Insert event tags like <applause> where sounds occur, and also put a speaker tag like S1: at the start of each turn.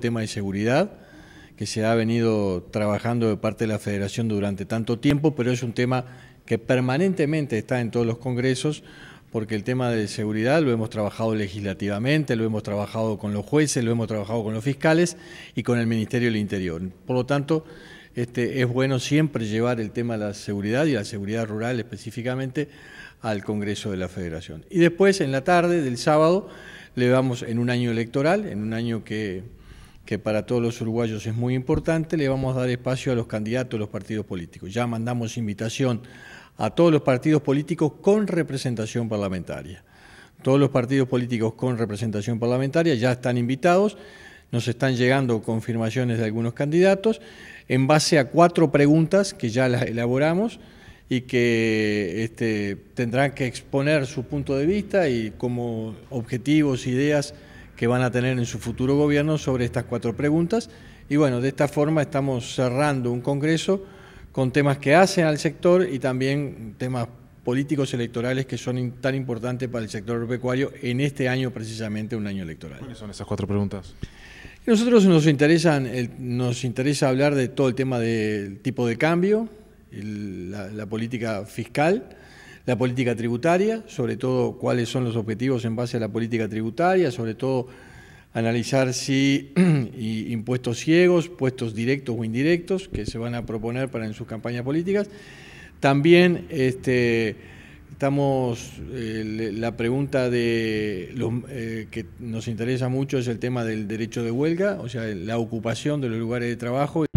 S1: tema de seguridad que se ha venido trabajando de parte de la federación durante tanto tiempo, pero es un tema que permanentemente está en todos los congresos, porque el tema de seguridad lo hemos trabajado legislativamente, lo hemos trabajado con los jueces, lo hemos trabajado con los fiscales y con el Ministerio del Interior. Por lo tanto, este, es bueno siempre llevar el tema de la seguridad y la seguridad rural específicamente al Congreso de la Federación. Y después, en la tarde del sábado, le vamos en un año electoral, en un año que que para todos los uruguayos es muy importante, le vamos a dar espacio a los candidatos de los partidos políticos. Ya mandamos invitación a todos los partidos políticos con representación parlamentaria. Todos los partidos políticos con representación parlamentaria ya están invitados, nos están llegando confirmaciones de algunos candidatos, en base a cuatro preguntas que ya las elaboramos y que este, tendrán que exponer su punto de vista y como objetivos, ideas que van a tener en su futuro gobierno sobre estas cuatro preguntas. Y bueno, de esta forma estamos cerrando un Congreso con temas que hacen al sector y también temas políticos electorales que son tan importantes para el sector agropecuario en este año precisamente, un año electoral. ¿Cuáles son esas cuatro preguntas? nosotros nos, interesan, nos interesa hablar de todo el tema del tipo de cambio, la, la política fiscal, la política tributaria, sobre todo cuáles son los objetivos en base a la política tributaria, sobre todo analizar si <clears throat> impuestos ciegos, puestos directos o indirectos que se van a proponer para en sus campañas políticas. También este, estamos eh, la pregunta de eh, que nos interesa mucho es el tema del derecho de huelga, o sea, la ocupación de los lugares de trabajo.